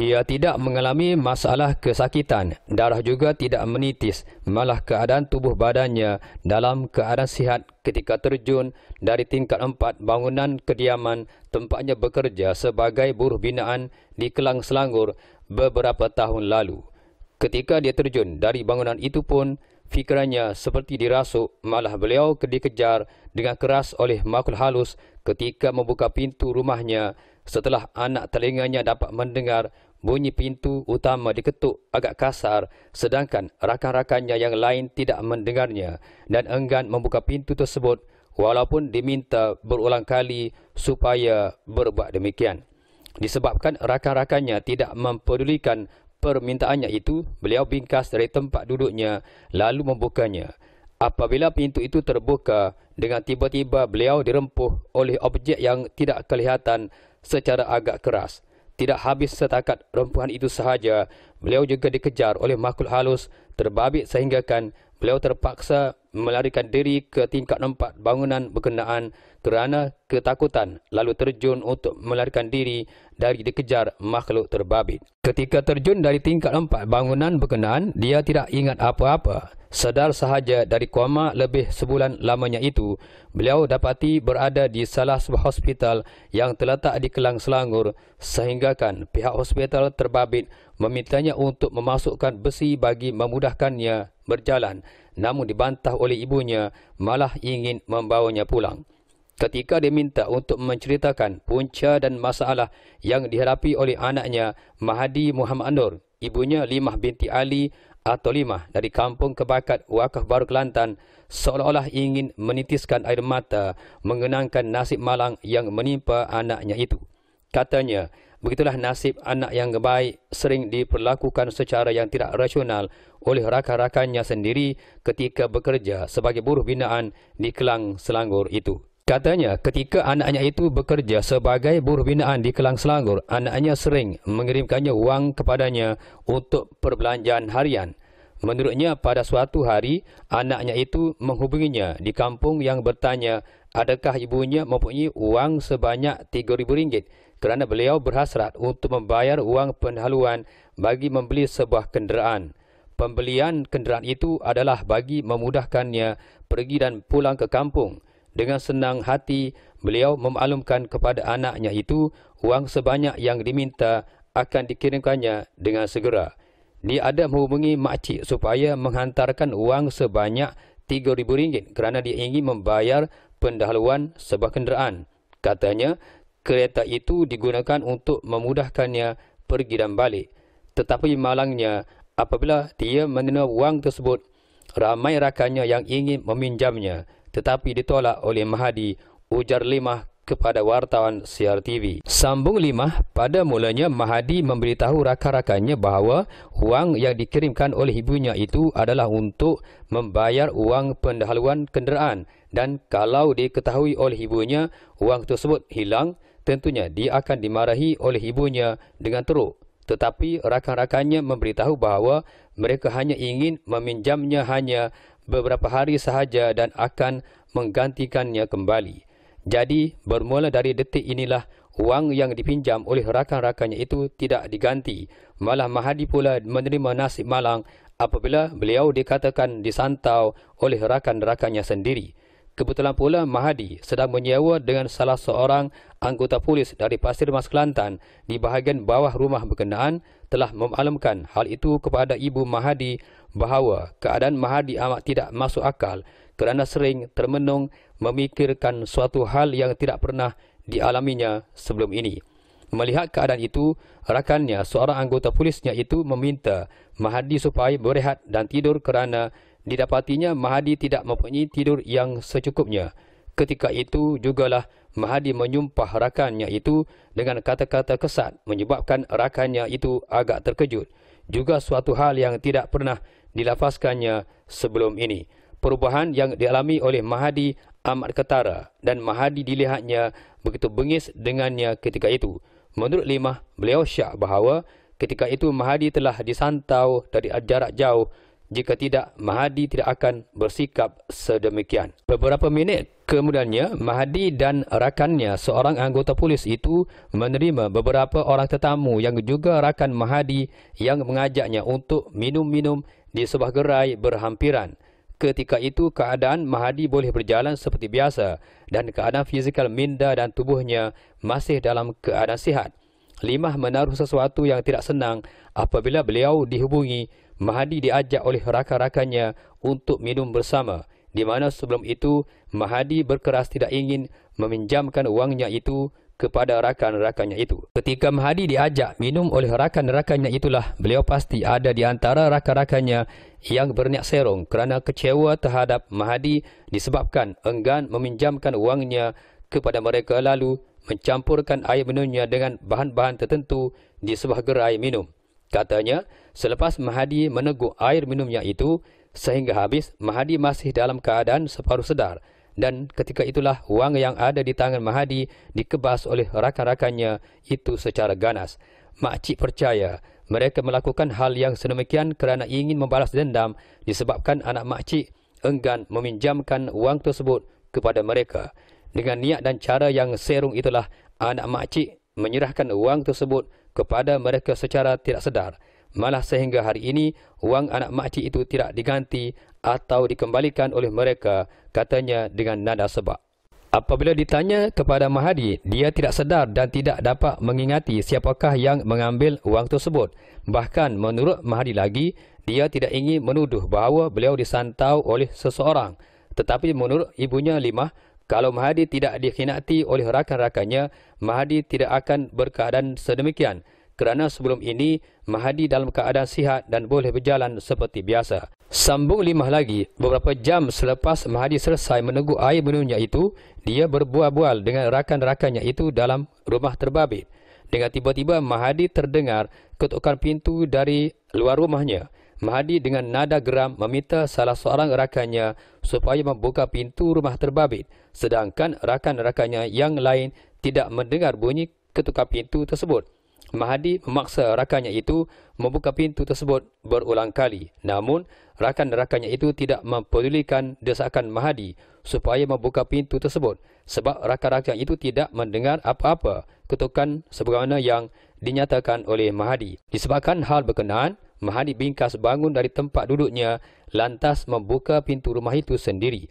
Dia tidak mengalami masalah kesakitan, darah juga tidak menitis, malah keadaan tubuh badannya dalam keadaan sihat ketika terjun dari tingkat empat bangunan kediaman tempatnya bekerja sebagai buruh binaan di Kelang Selangor beberapa tahun lalu. Ketika dia terjun dari bangunan itu pun, fikirannya seperti dirasuk, malah beliau dikejar dengan keras oleh makhluk halus ketika membuka pintu rumahnya setelah anak telinganya dapat mendengar Bunyi pintu utama diketuk agak kasar sedangkan rakan-rakannya yang lain tidak mendengarnya dan enggan membuka pintu tersebut walaupun diminta berulang kali supaya berbuat demikian. Disebabkan rakan-rakannya tidak mempedulikan permintaannya itu, beliau bingkas dari tempat duduknya lalu membukanya. Apabila pintu itu terbuka, dengan tiba-tiba beliau dirempuh oleh objek yang tidak kelihatan secara agak keras tidak habis setakat rempuhan itu sahaja, beliau juga dikejar oleh makhluk halus terbabit sehinggakan beliau terpaksa melarikan diri ke tingkat empat bangunan berkenaan kerana ketakutan lalu terjun untuk melarikan diri dari dikejar makhluk terbabit. Ketika terjun dari tingkat empat bangunan berkenaan, dia tidak ingat apa-apa Sedar sahaja dari koma lebih sebulan lamanya itu, beliau dapati berada di salah sebuah hospital yang terletak di Kelang Selangor sehinggakan pihak hospital terbabit memintanya untuk memasukkan besi bagi memudahkannya berjalan namun dibantah oleh ibunya malah ingin membawanya pulang. Ketika diminta untuk menceritakan punca dan masalah yang dihadapi oleh anaknya Mahdi Muhammad Nur ibunya Limah binti Ali atau Limah dari kampung Kebakat Wakaf Baru Kelantan seolah-olah ingin menitiskan air mata mengenangkan nasib malang yang menimpa anaknya itu. Katanya, begitulah nasib anak yang baik sering diperlakukan secara yang tidak rasional oleh rakan-rakannya sendiri ketika bekerja sebagai buruh binaan di Kelang Selangor itu. Katanya, ketika anaknya itu bekerja sebagai buruh binaan di Kelang Selangor, anaknya sering mengirimkannya wang kepadanya untuk perbelanjaan harian. Menurutnya, pada suatu hari, anaknya itu menghubunginya di kampung yang bertanya adakah ibunya mempunyai wang sebanyak rm ringgit kerana beliau berhasrat untuk membayar wang penhaluan bagi membeli sebuah kenderaan. Pembelian kenderaan itu adalah bagi memudahkannya pergi dan pulang ke kampung. Dengan senang hati, beliau memaklumkan kepada anaknya itu wang sebanyak yang diminta akan dikirimkannya dengan segera. Dia ada menghubungi makcik supaya menghantarkan wang sebanyak rm ringgit kerana dia ingin membayar pendahuluan sebuah kenderaan. Katanya, kereta itu digunakan untuk memudahkannya pergi dan balik. Tetapi malangnya, apabila dia menerima wang tersebut, ramai rakannya yang ingin meminjamnya tetapi ditolak oleh Mahadi, ujar Limah kepada wartawan Siar TV. Sambung Limah, pada mulanya Mahadi memberitahu rakan-rakannya bahawa wang yang dikirimkan oleh ibunya itu adalah untuk membayar wang pendahuluan kenderaan dan kalau diketahui oleh ibunya wang tersebut hilang, tentunya dia akan dimarahi oleh ibunya dengan teruk. Tetapi rakan-rakannya memberitahu bahawa mereka hanya ingin meminjamnya hanya beberapa hari sahaja dan akan menggantikannya kembali. Jadi, bermula dari detik inilah, wang yang dipinjam oleh rakan-rakannya itu tidak diganti. Malah Mahadi pula menerima nasib malang apabila beliau dikatakan disantau oleh rakan-rakannya sendiri. Kebetulan pula Mahadi sedang menyewa dengan salah seorang anggota polis dari Pasir Mas Kelantan di bahagian bawah rumah berkenaan telah memaklumkan hal itu kepada ibu Mahadi bahawa keadaan Mahadi amat tidak masuk akal kerana sering termenung memikirkan suatu hal yang tidak pernah dialaminya sebelum ini. Melihat keadaan itu, rakannya seorang anggota polisnya itu meminta Mahadi supaya berehat dan tidur kerana didapatinya Mahadi tidak mempunyai tidur yang secukupnya. Ketika itu jugalah Mahadi menyumpah rakannya itu dengan kata-kata kesat menyebabkan rakannya itu agak terkejut. Juga suatu hal yang tidak pernah dilafazkannya sebelum ini. Perubahan yang dialami oleh Mahadi amat ketara dan Mahadi dilihatnya begitu bengis dengannya ketika itu. Menurut Limah, beliau syak bahawa ketika itu Mahadi telah disantau dari jarak jauh jika tidak, Mahadi tidak akan bersikap sedemikian. Beberapa minit kemudiannya, Mahadi dan rakannya seorang anggota polis itu menerima beberapa orang tetamu yang juga rakan Mahadi yang mengajaknya untuk minum-minum di sebuah gerai berhampiran. Ketika itu, keadaan Mahadi boleh berjalan seperti biasa dan keadaan fizikal minda dan tubuhnya masih dalam keadaan sihat. Limah menaruh sesuatu yang tidak senang apabila beliau dihubungi Mahadi diajak oleh rakan-rakannya untuk minum bersama di mana sebelum itu Mahadi berkeras tidak ingin meminjamkan wangnya itu kepada rakan-rakannya itu. Ketika Mahadi diajak minum oleh rakan-rakannya itulah beliau pasti ada di antara rakan-rakannya yang berniat serong kerana kecewa terhadap Mahadi disebabkan enggan meminjamkan wangnya kepada mereka lalu mencampurkan air minumnya dengan bahan-bahan tertentu di sebuah gerai minum. Katanya, selepas Mahadi meneguk air minumnya itu, sehingga habis Mahadi masih dalam keadaan separuh sedar. Dan ketika itulah wang yang ada di tangan Mahadi dikebas oleh rakan-rakannya itu secara ganas. Makcik percaya, mereka melakukan hal yang sedemikian kerana ingin membalas dendam disebabkan anak makcik enggan meminjamkan wang tersebut kepada mereka. Dengan niat dan cara yang serung itulah, anak makcik menyerahkan wang tersebut kepada kepada mereka secara tidak sedar. Malah sehingga hari ini, wang anak makcik itu tidak diganti atau dikembalikan oleh mereka, katanya dengan nada sebab. Apabila ditanya kepada Mahadi, dia tidak sedar dan tidak dapat mengingati siapakah yang mengambil wang tersebut. Bahkan menurut Mahadi lagi, dia tidak ingin menuduh bahawa beliau disantau oleh seseorang. Tetapi menurut ibunya Limah, kalau Mahdi tidak dikhianati oleh rakan-rakannya, Mahdi tidak akan berkeadaan sedemikian kerana sebelum ini Mahdi dalam keadaan sihat dan boleh berjalan seperti biasa. Sambung lima lagi, beberapa jam selepas Mahdi selesai meneguk air minumnya itu, dia berbual-bual dengan rakan-rakannya itu dalam rumah terbabit. Dengan tiba-tiba Mahdi terdengar ketukan pintu dari luar rumahnya. Mahdi dengan nada geram meminta salah seorang rakannya supaya membuka pintu rumah terbabit sedangkan rakan-rakannya yang lain tidak mendengar bunyi ketukan pintu tersebut. Mahdi memaksa rakannya itu membuka pintu tersebut berulang kali. Namun, rakan-rakannya itu tidak mempedulikan desakan Mahdi supaya membuka pintu tersebut sebab rakan-rakan itu tidak mendengar apa-apa ketukan sebagaimana yang dinyatakan oleh Mahdi. Disebabkan hal berkenaan, Mahadi bingkas bangun dari tempat duduknya, lantas membuka pintu rumah itu sendiri.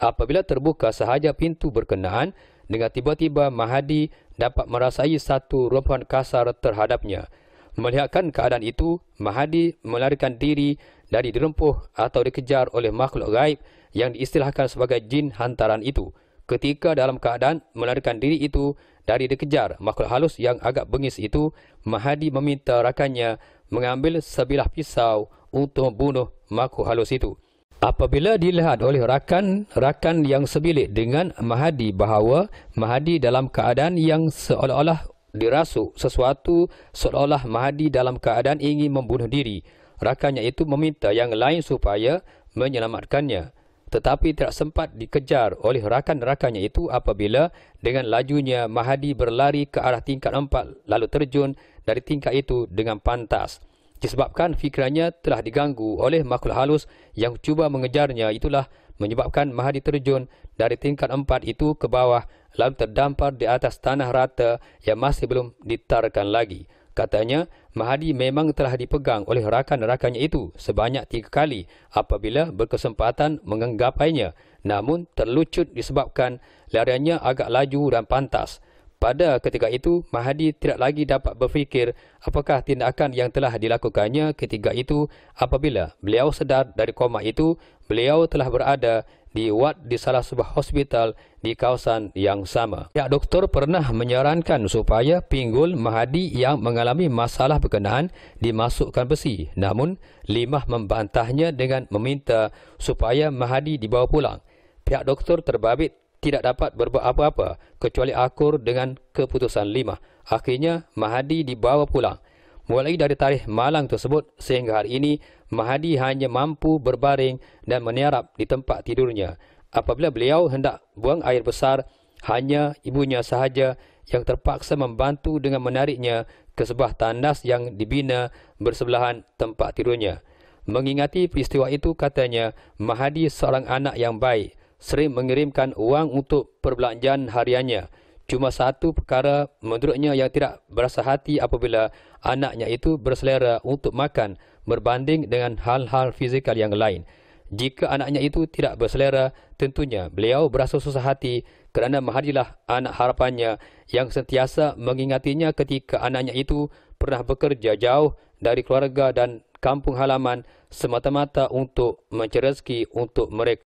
Apabila terbuka sahaja pintu berkenaan, dengan tiba-tiba Mahadi dapat merasai satu rompuan kasar terhadapnya. Melihatkan keadaan itu, Mahadi melarikan diri dari dirempuh atau dikejar oleh makhluk gaib yang diistilahkan sebagai jin hantaran itu.' ketika dalam keadaan melarikan diri itu dari dikejar makhluk halus yang agak bengis itu, Mahadi meminta rakannya mengambil sebilah pisau untuk membunuh makhluk halus itu. Apabila dilihat oleh rakan-rakan yang sebilik dengan Mahadi bahawa Mahadi dalam keadaan yang seolah-olah dirasuk sesuatu seolah-olah Mahadi dalam keadaan ingin membunuh diri, rakannya itu meminta yang lain supaya menyelamatkannya tetapi tidak sempat dikejar oleh rakan-rakannya itu apabila dengan lajunya Mahadi berlari ke arah tingkat empat lalu terjun dari tingkat itu dengan pantas. Disebabkan fikirannya telah diganggu oleh makhluk halus yang cuba mengejarnya itulah menyebabkan Mahadi terjun dari tingkat empat itu ke bawah lalu terdampar di atas tanah rata yang masih belum ditarikan lagi.' Katanya, Mahdi memang telah dipegang oleh rakan-rakannya itu sebanyak tiga kali apabila berkesempatan mengenggapainya, namun terlucut disebabkan lariannya agak laju dan pantas. Pada ketika itu, Mahadi tidak lagi dapat berfikir apakah tindakan yang telah dilakukannya ketika itu apabila beliau sedar dari koma itu, beliau telah berada di wad di salah sebuah hospital di kawasan yang sama. Pihak doktor pernah menyarankan supaya pinggul Mahadi yang mengalami masalah berkenaan dimasukkan besi. Namun, Limah membantahnya dengan meminta supaya Mahadi dibawa pulang. Pihak doktor terbabit tidak dapat berbuat apa-apa kecuali akur dengan keputusan lima. Akhirnya, Mahadi dibawa pulang. Mulai dari tarikh malang tersebut sehingga hari ini, Mahadi hanya mampu berbaring dan meniarap di tempat tidurnya. Apabila beliau hendak buang air besar, hanya ibunya sahaja yang terpaksa membantu dengan menariknya ke sebuah tandas yang dibina bersebelahan tempat tidurnya. Mengingati peristiwa itu katanya, Mahadi seorang anak yang baik sering mengirimkan wang untuk perbelanjaan hariannya. Cuma satu perkara menurutnya yang tidak berasa hati apabila anaknya itu berselera untuk makan berbanding dengan hal-hal fizikal yang lain. Jika anaknya itu tidak berselera, tentunya beliau berasa susah hati kerana mahadilah anak harapannya yang sentiasa mengingatinya ketika anaknya itu pernah bekerja jauh dari keluarga dan kampung halaman semata-mata untuk mencari rezeki untuk mereka.